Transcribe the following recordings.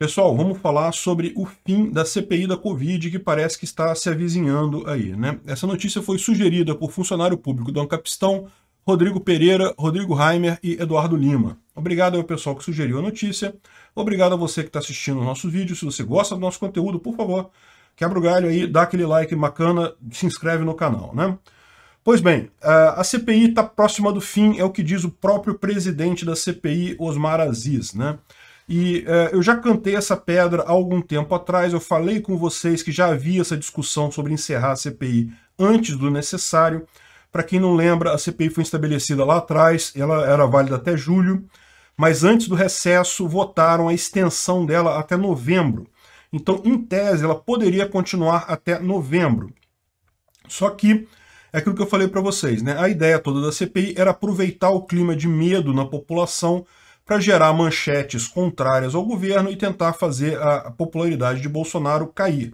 Pessoal, vamos falar sobre o fim da CPI da Covid, que parece que está se avizinhando aí, né? Essa notícia foi sugerida por funcionário público do Ancapistão, Rodrigo Pereira, Rodrigo Heimer e Eduardo Lima. Obrigado ao pessoal que sugeriu a notícia. Obrigado a você que está assistindo o nosso vídeo. Se você gosta do nosso conteúdo, por favor, quebra o galho aí, dá aquele like bacana, se inscreve no canal, né? Pois bem, a CPI está próxima do fim, é o que diz o próprio presidente da CPI, Osmar Aziz, né? E é, eu já cantei essa pedra há algum tempo atrás, eu falei com vocês que já havia essa discussão sobre encerrar a CPI antes do necessário. Para quem não lembra, a CPI foi estabelecida lá atrás, ela era válida até julho, mas antes do recesso votaram a extensão dela até novembro. Então, em tese, ela poderia continuar até novembro. Só que é aquilo que eu falei para vocês, né? A ideia toda da CPI era aproveitar o clima de medo na população para gerar manchetes contrárias ao governo e tentar fazer a popularidade de Bolsonaro cair.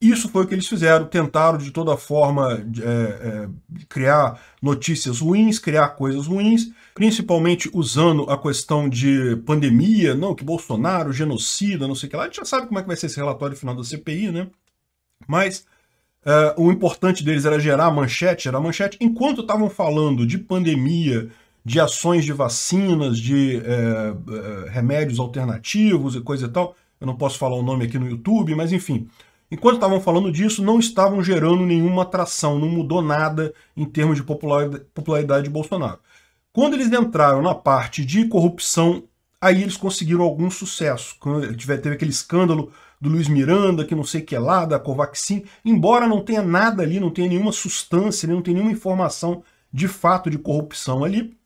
Isso foi o que eles fizeram, tentaram de toda forma é, é, criar notícias ruins, criar coisas ruins, principalmente usando a questão de pandemia, não, que Bolsonaro, genocida, não sei o que lá. A gente já sabe como é que vai ser esse relatório final da CPI, né? Mas é, o importante deles era gerar manchete, gerar manchete. Enquanto estavam falando de pandemia, de ações de vacinas, de é, é, remédios alternativos e coisa e tal. Eu não posso falar o nome aqui no YouTube, mas enfim. Enquanto estavam falando disso, não estavam gerando nenhuma atração, não mudou nada em termos de popularidade de Bolsonaro. Quando eles entraram na parte de corrupção, aí eles conseguiram algum sucesso. Teve aquele escândalo do Luiz Miranda, que não sei o que é lá, da Covaxin, embora não tenha nada ali, não tenha nenhuma substância, não tenha nenhuma informação de fato de corrupção ali,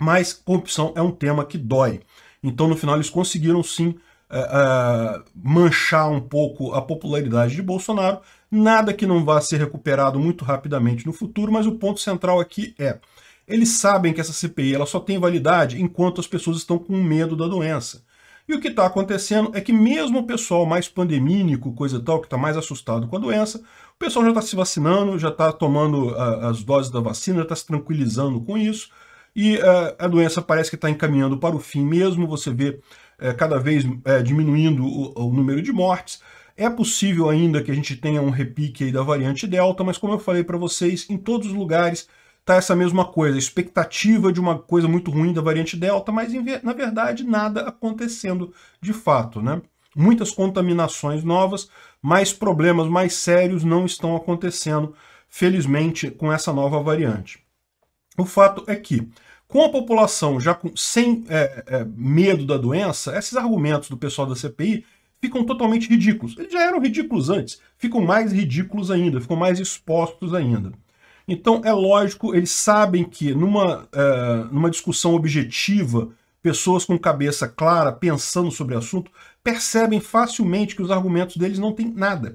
mas corrupção é um tema que dói. Então, no final, eles conseguiram sim eh, eh, manchar um pouco a popularidade de Bolsonaro. Nada que não vá ser recuperado muito rapidamente no futuro, mas o ponto central aqui é: eles sabem que essa CPI ela só tem validade enquanto as pessoas estão com medo da doença. E o que está acontecendo é que mesmo o pessoal mais pandemínico, coisa e tal, que está mais assustado com a doença, o pessoal já está se vacinando, já está tomando a, ah, as doses da vacina, já está se tranquilizando com isso e uh, a doença parece que está encaminhando para o fim mesmo, você vê uh, cada vez uh, diminuindo o, o, número de mortes. É possível ainda que a gente tenha um repique da variante Delta, mas como eu falei para vocês, em todos os lugares está essa mesma coisa, a expectativa de uma coisa muito ruim da variante Delta, mas na verdade nada acontecendo de fato, né? Muitas contaminações novas, mas problemas mais sérios não estão acontecendo, felizmente, com essa nova variante. O fato é que com a população já com, sem é, é, medo da doença, esses argumentos do pessoal da CPI ficam totalmente ridículos. Eles já eram ridículos antes, ficam mais ridículos ainda, ficam mais expostos ainda. Então, é lógico, eles sabem que numa, é, numa discussão objetiva, pessoas com cabeça clara, pensando sobre o assunto, percebem facilmente que os argumentos deles não têm nada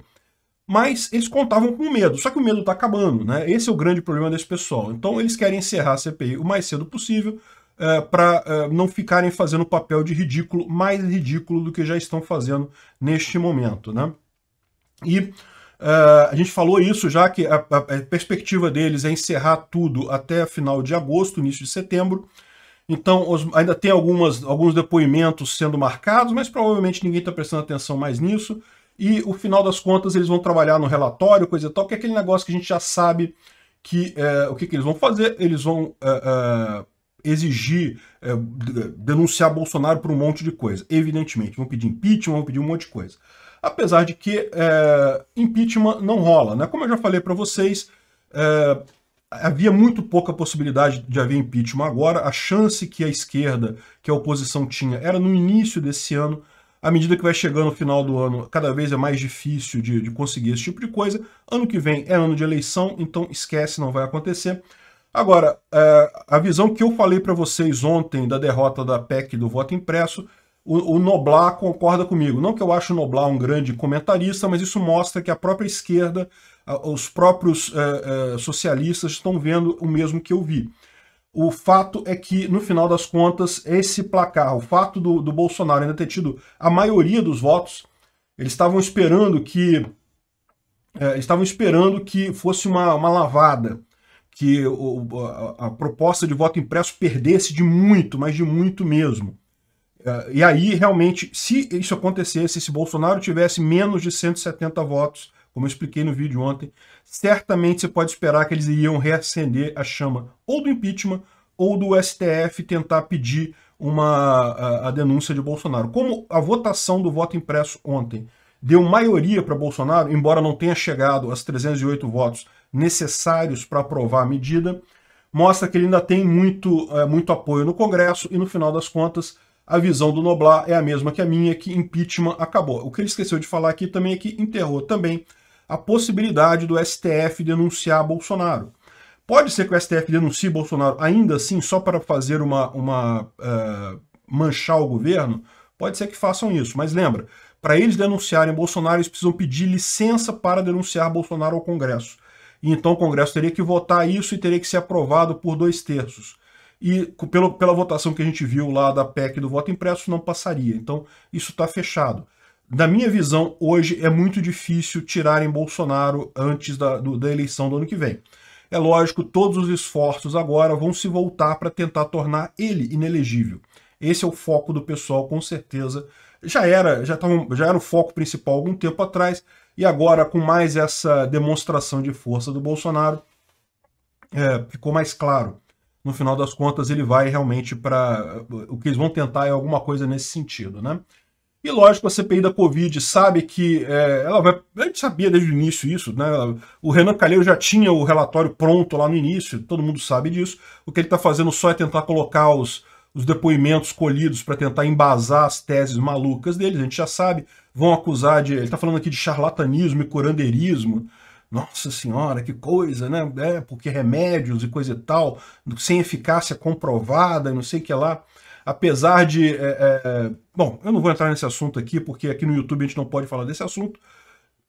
mas eles contavam com medo. Só que o medo está acabando, né? Esse é o grande problema desse pessoal. Então eles querem encerrar a CPI o mais cedo possível é, para é, não ficarem fazendo papel de ridículo, mais ridículo do que já estão fazendo neste momento, né? E é, a gente falou isso já, que a, a, a, perspectiva deles é encerrar tudo até final de agosto, início de setembro. Então, os, ainda tem algumas, alguns depoimentos sendo marcados, mas provavelmente ninguém está prestando atenção mais nisso e o final das contas eles vão trabalhar no relatório, coisa e tal, que é aquele negócio que a gente já sabe que é, o que, que, eles vão fazer, eles vão é, é, exigir, é, denunciar Bolsonaro por um monte de coisa, evidentemente, vão pedir impeachment, vão pedir um monte de coisa. Apesar de que é, impeachment não rola, né? Como eu já falei para vocês, é, havia muito pouca possibilidade de haver impeachment agora, a chance que a esquerda, que a oposição tinha, era no início desse ano, à medida que vai chegando o final do ano, cada vez é mais difícil de, de, conseguir esse tipo de coisa. Ano que vem é ano de eleição, então esquece, não vai acontecer. Agora, é, a visão que eu falei para vocês ontem da derrota da PEC do voto impresso, o, o Noblar concorda comigo. Não que eu acho o Noblar um grande comentarista, mas isso mostra que a própria esquerda, os próprios é, é, socialistas estão vendo o mesmo que eu vi. O fato é que, no final das contas, esse placar, o fato do, do Bolsonaro ainda ter tido a maioria dos votos, eles estavam esperando que é, estavam esperando que fosse uma, uma lavada, que o, a, a, proposta de voto impresso perdesse de muito, mas de muito mesmo. É, e aí, realmente, se isso acontecesse, se Bolsonaro tivesse menos de 170 votos, como eu expliquei no vídeo ontem, certamente você pode esperar que eles iriam reacender a chama ou do impeachment ou do STF tentar pedir uma, a, a denúncia de Bolsonaro. Como a votação do voto impresso ontem deu maioria para Bolsonaro, embora não tenha chegado aos 308 votos necessários para aprovar a medida, mostra que ele ainda tem muito, é, muito apoio no Congresso e, no final das contas, a visão do Noblar é a mesma que a minha, que impeachment acabou. O que ele esqueceu de falar aqui também é que enterrou também a possibilidade do STF denunciar Bolsonaro. Pode ser que o STF denuncie Bolsonaro ainda assim, só para fazer uma. uma uh, manchar o governo? Pode ser que façam isso, mas lembra, para eles denunciarem Bolsonaro, eles precisam pedir licença para denunciar Bolsonaro ao Congresso. E então o Congresso teria que votar isso e teria que ser aprovado por dois terços. E pelo, pela votação que a gente viu lá da PEC do voto impresso, não passaria. Então isso está fechado na minha visão, hoje é muito difícil tirar em Bolsonaro antes da, do, da eleição do ano que vem. É lógico, todos os esforços agora vão se voltar para tentar tornar ele inelegível. Esse é o foco do pessoal, com certeza. Já era, já, tava, já era o foco principal algum tempo atrás, e agora, com mais essa demonstração de força do Bolsonaro, é, ficou mais claro. No final das contas, ele vai realmente para. O que eles vão tentar é alguma coisa nesse sentido, né? E lógico, a CPI da Covid sabe que é, ela vai. A gente sabia desde o início isso, né? O Renan Calheiro já tinha o relatório pronto lá no início, todo mundo sabe disso. O que ele está fazendo só é tentar colocar os, os depoimentos colhidos para tentar embasar as teses malucas deles, a gente já sabe. Vão acusar de. Ele está falando aqui de charlatanismo e curandeirismo. Nossa senhora, que coisa, né? É, porque remédios e coisa e tal, sem eficácia comprovada, não sei o que lá apesar de. É, é, bom, eu não vou entrar nesse assunto aqui, porque aqui no YouTube a gente não pode falar desse assunto.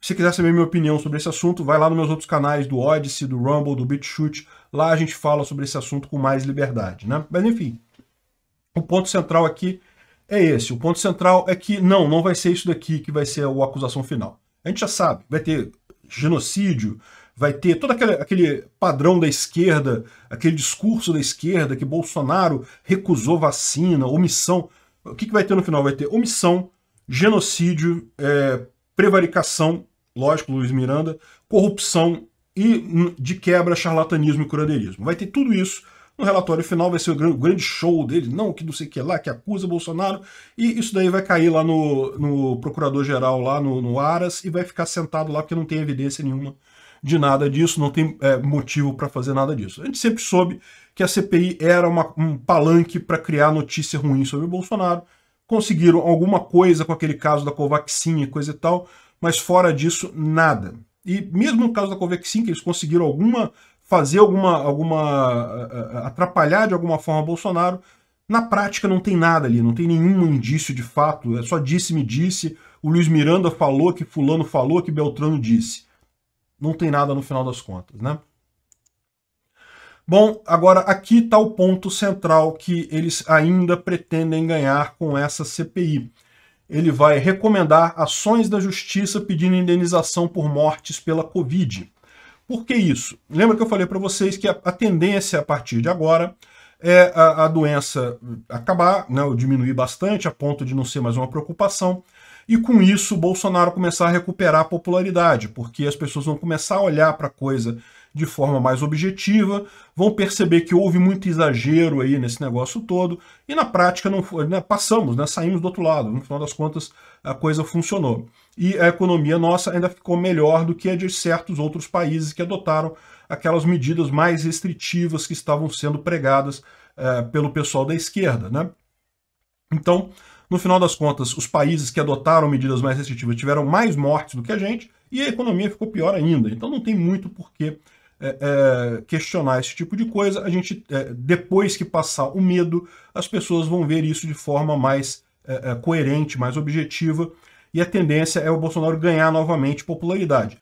Se quiser saber minha opinião sobre esse assunto, vai lá nos meus outros canais, do Odyssey, do Rumble, do BitChute. Lá a gente fala sobre esse assunto com mais liberdade, né? Mas enfim, o ponto central aqui é esse. O ponto central é que não, não vai ser isso daqui que vai ser a acusação final. A gente já sabe, vai ter genocídio, vai ter todo aquele, aquele padrão da esquerda, aquele discurso da esquerda que Bolsonaro recusou vacina, omissão. O que, que vai ter no final? Vai ter omissão, genocídio, é, prevaricação, lógico, Luiz Miranda, corrupção e, hum, de quebra, charlatanismo e curanderismo. Vai ter tudo isso no relatório final vai ser o grande show dele, não que não sei o que lá, que acusa Bolsonaro, e isso daí vai cair lá no, no procurador-geral, lá no, no Aras, e vai ficar sentado lá porque não tem evidência nenhuma de nada disso, não tem é, motivo para fazer nada disso. A gente sempre soube que a CPI era uma, um palanque para criar notícia ruim sobre o Bolsonaro. Conseguiram alguma coisa com aquele caso da Covaxin e coisa e tal, mas fora disso, nada. E mesmo no caso da Covaxin, que eles conseguiram alguma fazer alguma, alguma atrapalhar de alguma forma Bolsonaro, na prática não tem nada ali, não tem nenhum indício de fato, é só disse-me disse, o Luiz Miranda falou que fulano falou que Beltrano disse não tem nada no final das contas, né? Bom, agora aqui está o ponto central que eles ainda pretendem ganhar com essa CPI. Ele vai recomendar ações da justiça pedindo indenização por mortes pela Covid. Por que isso? Lembra que eu falei para vocês que a, a, tendência a partir de agora é a, a doença acabar, né, ou diminuir bastante, a ponto de não ser mais uma preocupação, e com isso Bolsonaro começar a recuperar a popularidade, porque as pessoas vão começar a olhar para a coisa de forma mais objetiva, vão perceber que houve muito exagero aí nesse negócio todo, e na prática não né, passamos, né, saímos do outro lado, no final das contas a coisa funcionou. E a economia nossa ainda ficou melhor do que a de certos outros países que adotaram aquelas medidas mais restritivas que estavam sendo pregadas eh, pelo pessoal da esquerda. Né? Então, no final das contas, os países que adotaram medidas mais restritivas tiveram mais mortes do que a gente e a economia ficou pior ainda. Então não tem muito por é, é, questionar esse tipo de coisa. A gente, é, depois que passar o medo, as pessoas vão ver isso de forma mais é, é, coerente, mais objetiva, e a tendência é o Bolsonaro ganhar novamente popularidade.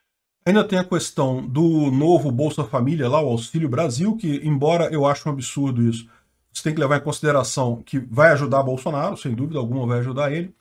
Ainda tem a questão do novo Bolsa Família lá, o Auxílio Brasil, que, embora eu ache um absurdo isso, você tem que levar em consideração que vai ajudar Bolsonaro, sem dúvida alguma vai ajudar ele.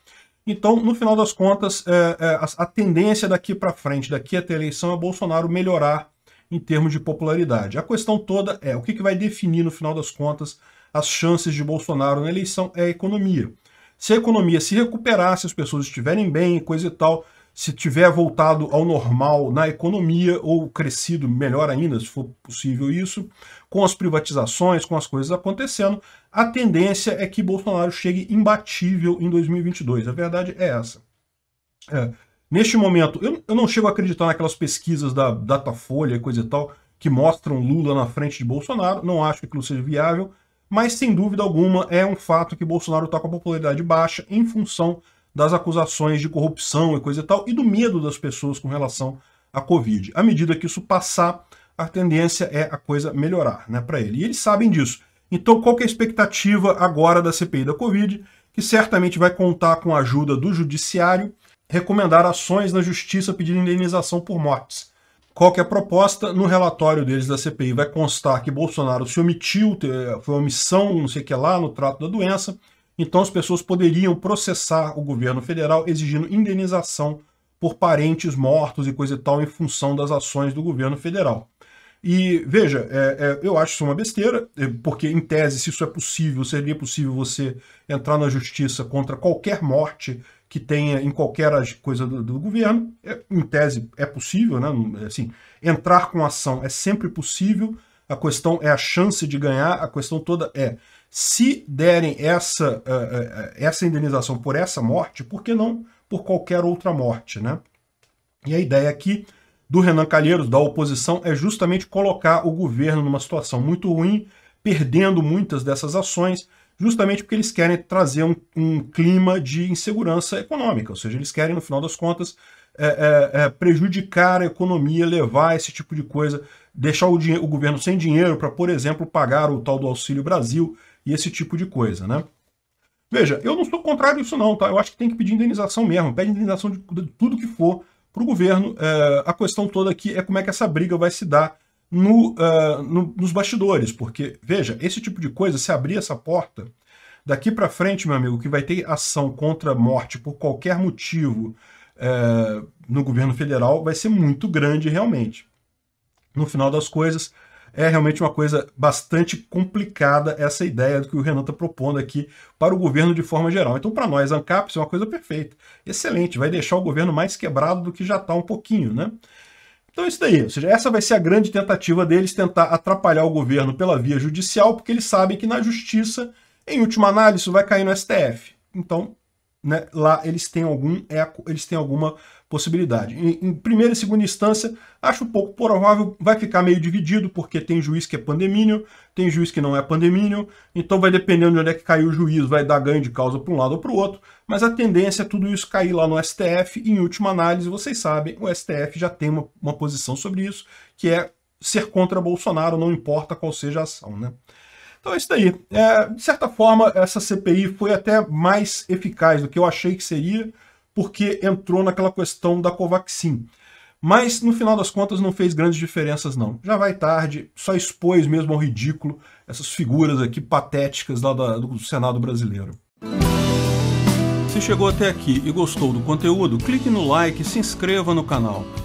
Então, no final das contas, é, é, a, a, tendência daqui para frente, daqui até a eleição, é Bolsonaro melhorar em termos de popularidade. A questão toda é o que, que vai definir, no final das contas, as chances de Bolsonaro na eleição é a economia. Se a economia se recuperar, se as pessoas estiverem bem, coisa e tal, se tiver voltado ao normal na economia ou crescido melhor ainda, se for possível isso, com as privatizações, com as coisas acontecendo, a tendência é que Bolsonaro chegue imbatível em 2022. A verdade é essa. É, neste momento, eu, eu, não chego a acreditar naquelas pesquisas da Datafolha e coisa e tal, que mostram Lula na frente de Bolsonaro, não acho que aquilo seja viável, mas sem dúvida alguma é um fato que Bolsonaro está com a popularidade baixa em função das acusações de corrupção e coisa e tal, e do medo das pessoas com relação à Covid. À medida que isso passar, a tendência é a coisa melhorar né, para ele. E eles sabem disso. Então, qual é a expectativa agora da CPI da Covid? Que certamente vai contar com a ajuda do judiciário, recomendar ações na justiça pedindo indenização por mortes. Qual é a proposta? No relatório deles da CPI vai constar que Bolsonaro se omitiu, foi omissão, não sei o que lá, no trato da doença, então as pessoas poderiam processar o governo federal exigindo indenização por parentes mortos e coisa e tal em função das ações do governo federal. E veja, é, é, eu acho isso uma besteira, é, porque em tese, se isso é possível, seria possível você entrar na justiça contra qualquer morte que tenha em qualquer coisa do, do governo. É, em tese é possível, né? É, assim, entrar com ação é sempre possível. A questão é a chance de ganhar, a questão toda é se derem essa, eh, eh, essa indenização por essa morte, por que não por qualquer outra morte, né? E a ideia aqui do Renan Calheiros, da oposição, é justamente colocar o governo numa situação muito ruim, perdendo muitas dessas ações, justamente porque eles querem trazer um, um clima de insegurança econômica, ou seja, eles querem, no final das contas, é, é, é, prejudicar a economia, levar esse tipo de coisa, deixar o, o governo sem dinheiro para, por exemplo, pagar o tal do Auxílio Brasil, e esse tipo de coisa, né? Veja, eu não sou contrário a isso não, tá? Eu acho que tem que pedir indenização mesmo, pede indenização de, tudo que for para o governo. É, a questão toda aqui é como é que essa briga vai se dar no, uh, no, nos bastidores, porque, veja, esse tipo de coisa, se abrir essa porta, daqui para frente, meu amigo, que vai ter ação contra a morte por qualquer motivo uh, no governo federal, vai ser muito grande realmente. No final das coisas, é realmente uma coisa bastante complicada essa ideia do que o Renan está propondo aqui para o governo de forma geral. Então, para nós, ANCAP, isso é uma coisa perfeita. Excelente, vai deixar o governo mais quebrado do que já está um pouquinho, né? Então é isso daí, ou seja, essa vai ser a grande tentativa deles tentar atrapalhar o governo pela via judicial, porque eles sabem que na justiça, em última análise, vai cair no STF. Então, né, lá eles têm algum eco, eles têm alguma possibilidade. Em, em, primeira e segunda instância, acho pouco provável, vai ficar meio dividido, porque tem juiz que é pandemínio, tem juiz que não é pandemínio, então vai dependendo de onde é que caiu o juiz, vai dar ganho de causa para um lado ou para o outro, mas a tendência é tudo isso cair lá no STF, e em última análise, vocês sabem, o STF já tem uma, uma posição sobre isso, que é ser contra Bolsonaro, não importa qual seja a ação, né? Então é isso daí. É, de certa forma, essa CPI foi até mais eficaz do que eu achei que seria, porque entrou naquela questão da Covaxin. Mas, no final das contas, não fez grandes diferenças, não. Já vai tarde, só expôs mesmo ao ridículo essas figuras aqui patéticas lá da, do Senado brasileiro. Se chegou até aqui e gostou do conteúdo, clique no like e se inscreva no canal.